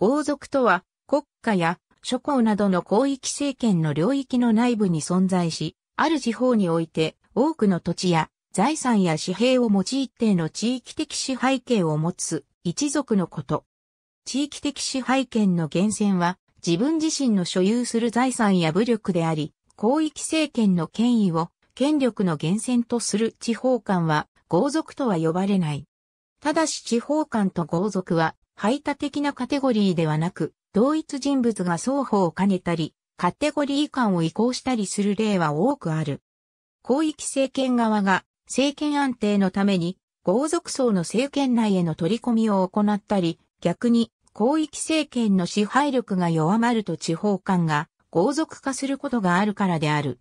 豪族とは、国家や諸侯などの広域政権の領域の内部に存在し、ある地方において多くの土地や財産や紙幣を用いての地域的支配権を持つ一族のこと。地域的支配権の源泉は自分自身の所有する財産や武力であり、広域政権の権威を権力の源泉とする地方官は豪族とは呼ばれない。ただし地方官と豪族は排他的なカテゴリーではなく、同一人物が双方を兼ねたり、カテゴリー間を移行したりする例は多くある。広域政権側が政権安定のために豪族層の政権内への取り込みを行ったり、逆に広域政権の支配力が弱まると地方間が豪族化することがあるからである。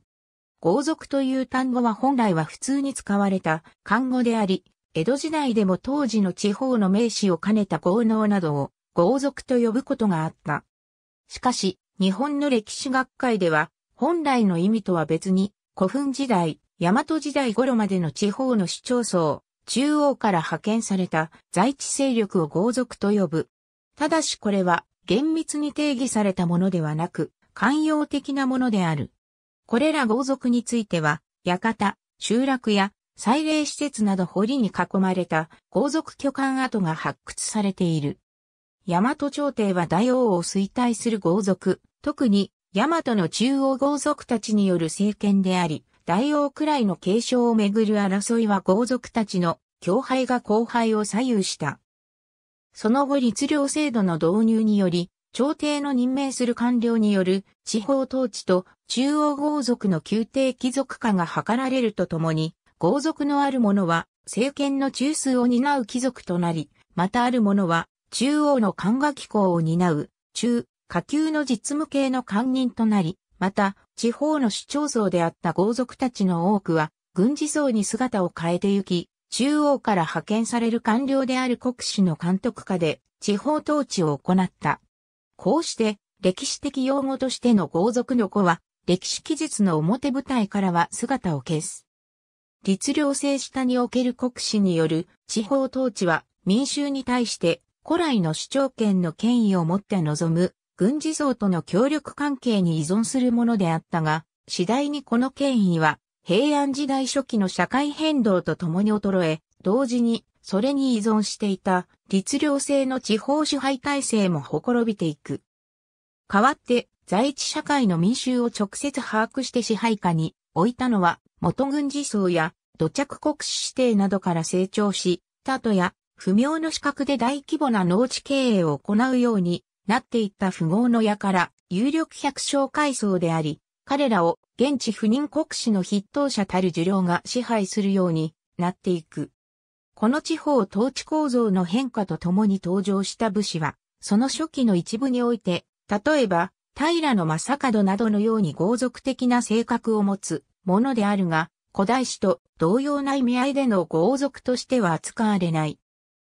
豪族という単語は本来は普通に使われた漢語であり、江戸時代でも当時の地方の名士を兼ねた豪農などを豪族と呼ぶことがあった。しかし、日本の歴史学会では、本来の意味とは別に、古墳時代、大和時代頃までの地方の市町村、中央から派遣された在地勢力を豪族と呼ぶ。ただしこれは厳密に定義されたものではなく、寛容的なものである。これら豪族については、館、集落や祭礼施設など堀に囲まれた皇族巨漢跡が発掘されている。大和朝廷は大王を衰退する豪族、特に大和の中央豪族たちによる政権であり、大王くらいの継承をめぐる争いは豪族たちの強廃が後輩を左右した。その後律令制度の導入により、朝廷の任命する官僚による地方統治と中央豪族の宮廷貴族化が図られるとともに、豪族のある者は政権の中枢を担う貴族となり、またある者は中央の官楽機構を担う中下級の実務系の官人となり、また地方の首長層であった豪族たちの多くは軍事層に姿を変えてゆき、中央から派遣される官僚である国士の監督下で地方統治を行った。こうして歴史的用語としての豪族の子は歴史記述の表舞台からは姿を消す。律令制下における国司による地方統治は民衆に対して古来の主張権の権威を持って臨む軍事像との協力関係に依存するものであったが、次第にこの権威は平安時代初期の社会変動とともに衰え、同時にそれに依存していた律令制の地方支配体制もほころびていく。代わって在地社会の民衆を直接把握して支配下に置いたのは元軍事層や土着国史指定などから成長し、他とや不明の資格で大規模な農地経営を行うようになっていった富豪の矢から有力百姓階層であり、彼らを現地不妊国史の筆頭者たる受領が支配するようになっていく。この地方統治構造の変化とともに登場した武士は、その初期の一部において、例えば、平の正門などのように豪族的な性格を持つものであるが、古代史と同様な意味合いでの豪族としては扱われない。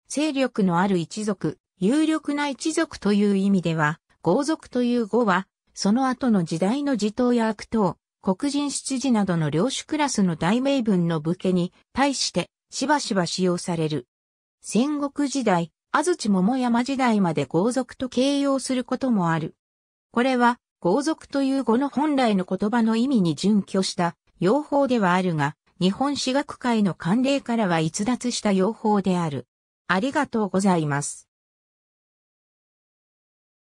勢力のある一族、有力な一族という意味では、豪族という語は、その後の時代の地頭や悪党、黒人執事などの領主クラスの大名分の武家に対してしばしば使用される。戦国時代、安土桃山時代まで豪族と形容することもある。これは、豪族という語の本来の言葉の意味に準拠した用法ではあるが、日本史学会の慣例からは逸脱した用法である。ありがとうございます。